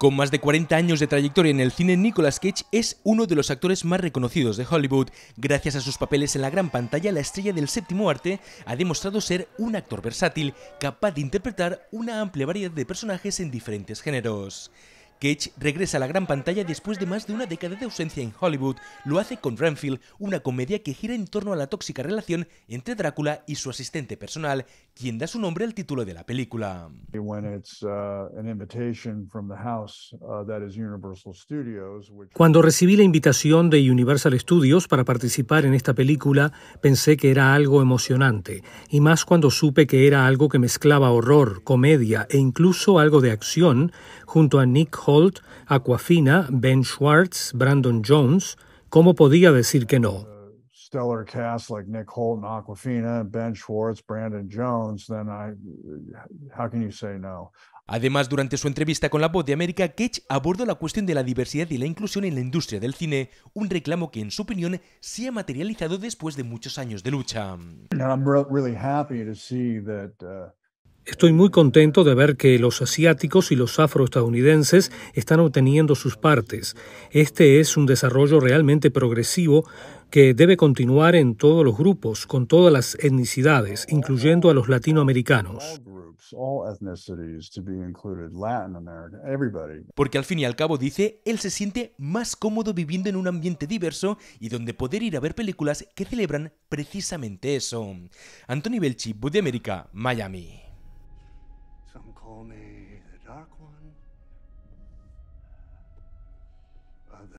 Con más de 40 años de trayectoria en el cine, Nicolas Cage es uno de los actores más reconocidos de Hollywood. Gracias a sus papeles en la gran pantalla, la estrella del séptimo arte ha demostrado ser un actor versátil, capaz de interpretar una amplia variedad de personajes en diferentes géneros. Cage regresa a la gran pantalla después de más de una década de ausencia en Hollywood. Lo hace con Renfield, una comedia que gira en torno a la tóxica relación entre Drácula y su asistente personal, quien da su nombre al título de la película. Uh, uh, cuando recibí la invitación de Universal Studios para participar en esta película, pensé que era algo emocionante, y más cuando supe que era algo que mezclaba horror, comedia e incluso algo de acción, junto a Nick Holt, Aquafina, Ben Schwartz, Brandon Jones, ¿cómo podía decir que no? Además, durante su entrevista con La Voz de América, Ketch abordó la cuestión de la diversidad y la inclusión en la industria del cine, un reclamo que, en su opinión, se ha materializado después de muchos años de lucha. Uh, Estoy muy contento de ver que los asiáticos y los afroestadounidenses están obteniendo sus partes. Este es un desarrollo realmente progresivo que debe continuar en todos los grupos, con todas las etnicidades, incluyendo a los latinoamericanos. Porque al fin y al cabo dice, él se siente más cómodo viviendo en un ambiente diverso y donde poder ir a ver películas que celebran precisamente eso. Anthony Belchi, de América, Miami. Some call me the Dark One.